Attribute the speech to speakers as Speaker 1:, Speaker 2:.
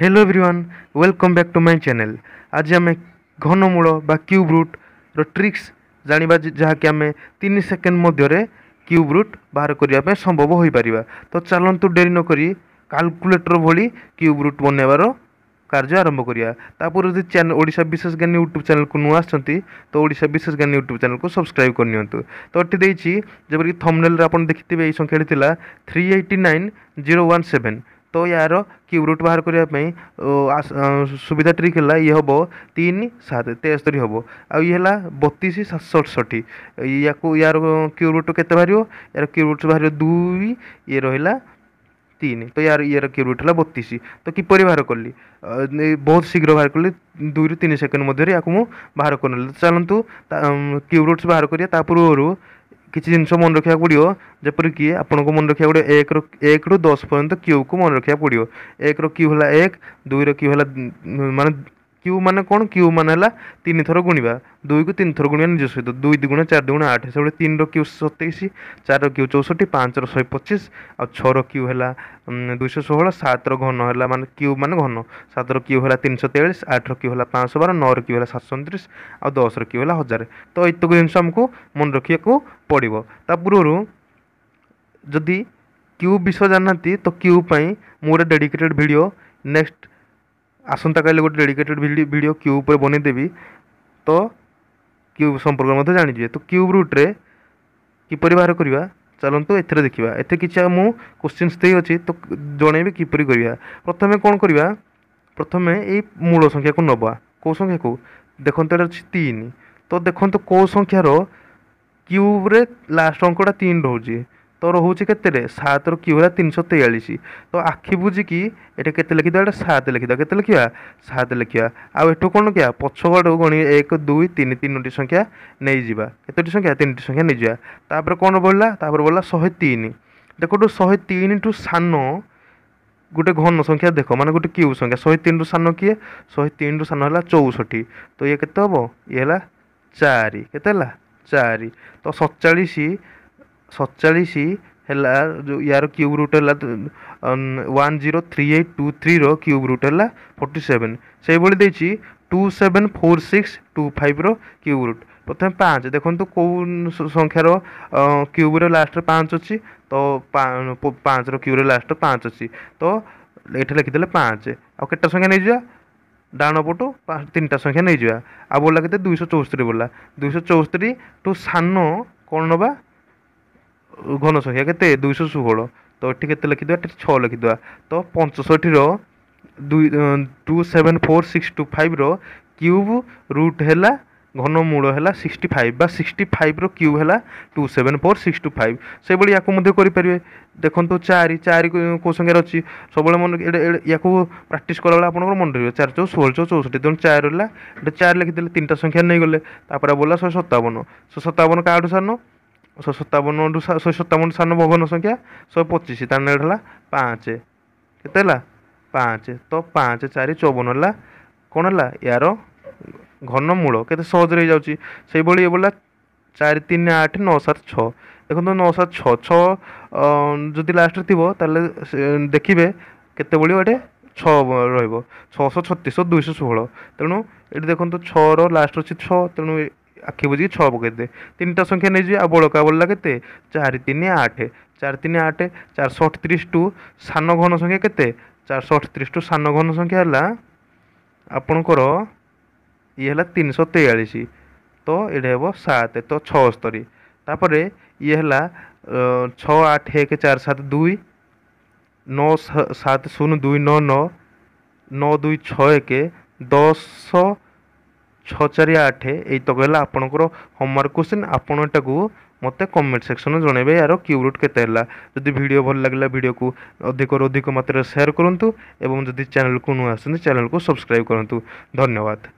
Speaker 1: hello everyone welcome back to my channel ଆଜି ଆମେ ଘନମୂଳ ବା କ୍ୟୁବ୍ ରୁଟ୍ର ଟ୍ରିକ୍ସ ଜାଣିବା ଯାହାକି ଆମେ ତିନି ସେକେଣ୍ଡ ମଧ୍ୟରେ କ୍ୟୁବ୍ ରୁଟ୍ ବାହାର କରିବା ପାଇଁ ସମ୍ଭବ ହୋଇପାରିବା ତ ଚାଲନ୍ତୁ ଡେରି ନ କରି କାଲକୁଲେଟର ଭଳି କ୍ୟୁବ୍ ରୁଟ୍ ବନେଇବାର କାର୍ଯ୍ୟ ଆରମ୍ଭ କରିବା ତାପରେ ଯଦି ଚ୍ୟାନେଲ ଓଡ଼ିଶା ବିଶେଷ ଜ୍ଞାନ ୟୁଟ୍ୟୁବ୍ ଚ୍ୟାନେଲକୁ ନୂଆ ଆସିଛନ୍ତି ତ ଓଡ଼ିଶା ବିଶେଷ ଜ୍ଞାନ ୟୁଟ୍ୟୁବ୍ ଚ୍ୟାନେଲକୁ ସବସ୍କ୍ରାଇବ୍ କରିନିଅନ୍ତୁ ତ ଏଠି ଦେଇଛି ଯେପରିକି ଥମ୍ନେଲ୍ରେ ଆପଣ ଦେଖିଥିବେ ଏଇ ସଂଖ୍ୟାଟି ଥିଲା three eighty nine zero one seven তো ୟାର କ୍ୟୁବ୍ ରୁଟ୍ ବାହାର କରିବା ପାଇଁ ସୁବିଧା ଟ୍ରିକ୍ ହେଲା ଇଏ ହେବ ତିନି ସାତ ତେସ୍ତରୀ ହେବ ଆଉ ଇଏ ହେଲା ବତିଶ ସାତଶହ ଅଠଷଠି ୟାକୁ ୟାର କ୍ୟୁବ୍ ରୁଟ୍ କେତେ ବାହାରିବ ୟାର କ୍ୟୁବ୍ ରୁଟ୍ ବାହାରିବ ଦୁଇ ଇଏ ରହିଲା ତିନି ତ ୟାର ଇଏର କ୍ୟୁବ୍ ରୁଟ୍ ହେଲା ବତିଶ ତ କିପରି ବାହାର କଲି ବହୁତ ଶୀଘ୍ର ବାହାର କଲି ଦୁଇରୁ ତିନି ସେକେଣ୍ଡ ମଧ୍ୟରେ ୟାକୁ ମୁଁ ବାହାର କରିନେଲି ଚାଲନ୍ତୁ କ୍ୟୁବ୍ ରୁଟ୍ସ ବାହାର କରିବା ତା ପୂର୍ବରୁ କିଛି ଜିନିଷ ମନେ ରଖିବାକୁ ପଡ଼ିବ ଯେପରିକି ଆପଣଙ୍କୁ ମନେ ରଖିବାକୁ ପଡ଼ିବ ଏକରୁ ଏକରୁ ଦଶ ପର୍ଯ୍ୟନ୍ତ କ୍ୟୁବକୁ ମନେ ରଖିବାକୁ ପଡ଼ିବ ଏକର କ୍ୟୁ ହେଲା ଏକ ଦୁଇର କ୍ୟୁ ହେଲା ମାନେ क्यू मान कौन क्यू मान है तीन थर गुणा दुई को तीन थर गुणा निज सहित तो दुई दुगुण चार दुगुण आठ से तीन र्यू सतैश चार क्यू चौष्टि पाँच रहे पचिश आ छर क्यू है दुई षोह सात घन है मान क्यू मान घन सात क्यू है तीन सौ तेयालीस आठ र्यू है पाँच बार नौ क्यू है सात सौ अंतीस आ दस र्यू है हजार तो एतक जिन मन रखा पड़ो ता जदि क्यू विषय जाना तो क्यू पर मोर डेडिकेटेड भिड नेक्स्ट আসন্তকালি ଗୋଟେ ଡେଡିକେଟେଡ୍ ଭିଡ଼ିଓ କ୍ୟୁବ୍ ଉପରେ ବନେଇଦେବି ତ କ୍ୟୁବ୍ ସମ୍ପର୍କରେ ମଧ୍ୟ ଜାଣିଯିବେ ତ କ୍ୟୁବ୍ ରୁଟ୍ରେ କିପରି ବାହାର କରିବା ଚାଲନ୍ତୁ ଏଥିରେ ଦେଖିବା ଏଥିରେ କିଛି ମୁଁ କୋଶ୍ଚିନ୍ସ ଦେଇଅଛି ତ ଜଣେଇବି କିପରି କରିବା ପ୍ରଥମେ କ'ଣ କରିବା ପ୍ରଥମେ ଏଇ ମୂଳ ସଂଖ୍ୟାକୁ ନେବା କେଉଁ ସଂଖ୍ୟାକୁ ଦେଖନ୍ତୁ ଏଇଟା ଅଛି ତିନି ତ ଦେଖନ୍ତୁ କେଉଁ ସଂଖ୍ୟାର କ୍ୟୁବ୍ରେ ଲାଷ୍ଟ ଅଙ୍କଟା ତିନି ରହୁଛି তো রহুছি কেতে সাতর কিউ হল তিনশো তেয়াশ তো আখি বুঝিকি এটা কেতে লিখিদেবা এটা সাত লিখিদেবা কেতে লিখিবা সাত লিখিবা আউ এটু কোণ কিয়া পছগড়ু গণি এক দুই তিন তিনোটি সংখ্যা নেইযা কতটি সংখ্যা তিনটি সংখ্যা নেইযা তাপরে কোণ বললা তাপরে বললা শহে তিন দেখু শহে তিন ঠু সান গোটে ঘন সংখ্যা দেখ মানে গোটে কিউ সংখ্যা শহে তিন রু সান কিয়ে শহে তিন রু সান হল চৌষঠি তো ইয়ে কেতে হব ইয়ে হল চারি কেতে হল চারি তো সতচাশ ସତଚାଳିଶ ହେଲା ଯେଉଁ ୟାର କ୍ୟୁବ୍ ରୁଟ୍ ହେଲା one zero three eight two ଥ୍ରୀର କ୍ୟୁବ୍ ରୁଟ୍ ହେଲା ଫୋର୍ଟି ସେଭେନ୍ ସେହିଭଳି ଦେଇଛି two seven four six two ଫାଇଭ୍ର କ୍ୟୁବ୍ ରୁଟ୍ ପ୍ରଥମେ ପାଞ୍ଚ ଦେଖନ୍ତୁ କେଉଁ ସଂଖ୍ୟାର କ୍ୟୁବ୍ର ଲାଷ୍ଟରେ ପାଞ୍ଚ ଅଛି ତ ପାଞ୍ଚର କ୍ୟୁବ୍ର ଲାଷ୍ଟରେ ପାଞ୍ଚ ଅଛି ତ ଏଠି ଲେଖିଦେଲେ ପାଞ୍ଚ ଆଉ କେତେଟା ସଂଖ୍ୟା ନେଇଯିବା ଡାହାଣ ପଟୁ ତିନିଟା ସଂଖ୍ୟା ନେଇଯିବା ଆଉ ବୋଲା କେତେ ଦୁଇଶହ ଚଉସ୍ତରୀ ବୋଲା ଦୁଇଶହ ଚଉସ୍ତରୀ ଟୁ ସାନ କ'ଣ ନେବା ଘନ ସଂଖ୍ୟା କେତେ ଦୁଇଶହ ଷୋହଳ ତ ଏଠି କେତେ ଲେଖିଦେବା ଏଠି ଛଅ ଲେଖିଦେବା ତ ପଞ୍ଚଷଠିର ଦୁଇ two seven four six two ଫାଇଭ୍ର କ୍ୟୁବ୍ ରୁଟ୍ ହେଲା ঘনমূল হল সিক্সটি ফাইভ বা সিক্সটি ফাইভর কিউ হল two seven four six two five সেইভাবে ইয়াকু মধ্যে করিপারে দেখুন চারি চারি কেউ সংখ্যার অছি সবুলে মনে ইয়াকু প্রাকটিস কলাবেলে আপনার মনে রয়েছে চার চৌ ষোল চৌ চৌষট্টি তেমন চার রা এটা চার লিখিদেলে তিনটা সংখ্যা নিয়ে গেলে তাপরে বললা শহে সতাবন শহে সতাবন কাহাঠু সারনো ଶହେ ସତାବନଠୁ ଶହେ ସତାବନ ସାନ ଭଗ୍ନ ସଂଖ୍ୟା ଶହେ ପଚିଶ ତା ନେଡ଼ ହେଲା ପାଞ୍ଚ କେତେ ହେଲା ପାଞ୍ଚ ତ ପାଞ୍ଚ ଚାରି ଚଉବନ ହେଲା କ'ଣ ହେଲା ଏହାର ଘନମୂଳ କେତେ ସହଜରେ ହେଇଯାଉଛି ସେଇଭଳି ଏଭଳିଆ ଚାରି ତିନି ଆଠ ନଅ ସାତ ଛଅ ଦେଖନ୍ତୁ ନଅ ସାତ ଛଅ ଛଅ ଯଦି ଲାଷ୍ଟରେ ଥିବ ତାହେଲେ ଦେଖିବେ କେତେ ଭଳି ଏଠି ଛଅ ରହିବ ଛଅଶହ ଛତିଶ ଦୁଇଶହ ଷୋହଳ ତେଣୁ ଏଠି ଦେଖନ୍ତୁ ଛଅର ଲାଷ୍ଟ ଅଛି ଛଅ ତେଣୁ ଆଖି ବୁଝିକି ଛଅ ପକାଇଦେବେ ତିନିଟା ସଂଖ୍ୟା ନେଇଯିବେ ଆଉ ବଳକା ବଳିଲା କେତେ ଚାରି ତିନି ଆଠ ଚାରି ତିନି ଆଠ ଚାରିଶହ ଅଠତିରିଶ ଟୁ ସାନ ଘନ ସଂଖ୍ୟା କେତେ ଚାରିଶହ ଅଠତିରିଶ ଟୁ ସାନ ଘନ ସଂଖ୍ୟା ହେଲା ଆପଣଙ୍କର ଇଏ ହେଲା ତିନିଶହ ତେୟାଳିଶ ତ ଏଇଟା ହେବ ସାତ ତ ଛଅସ୍ତରୀ ତାପରେ ଇଏ ହେଲା ଛଅ ଆଠ ଏକ ଚାରି ସାତ ଦୁଇ ନଅ ସାତ ଶୂନ ଦୁଇ ନଅ ନଅ ନଅ ଦୁଇ ଛଅ ଏକ ଦଶ ଛଅ ଚାରି ଆଠ ଏଇ ତକ ହେଲା ଆପଣଙ୍କର ହୋମୱାର୍କ କୋଶ୍ଚିନ୍ ଆପଣ ଏଟାକୁ ମୋତେ କମେଣ୍ଟ ସେକ୍ସନ୍ରେ ଜଣାଇବେ ଏହାର କ୍ୟୁ ରୁଟ୍ କେତେ ହେଲା ଯଦି ଭିଡ଼ିଓ ଭଲ ଲାଗିଲା ଭିଡ଼ିଓକୁ ଅଧିକରୁ ଅଧିକ ମାତ୍ରାରେ ସେୟାର କରନ୍ତୁ ଏବଂ ଯଦି ଚ୍ୟାନେଲକୁ ନୂଆ ଆସନ୍ତି ଚ୍ୟାନେଲକୁ ସବସ୍କ୍ରାଇବ୍ କରନ୍ତୁ ଧନ୍ୟବାଦ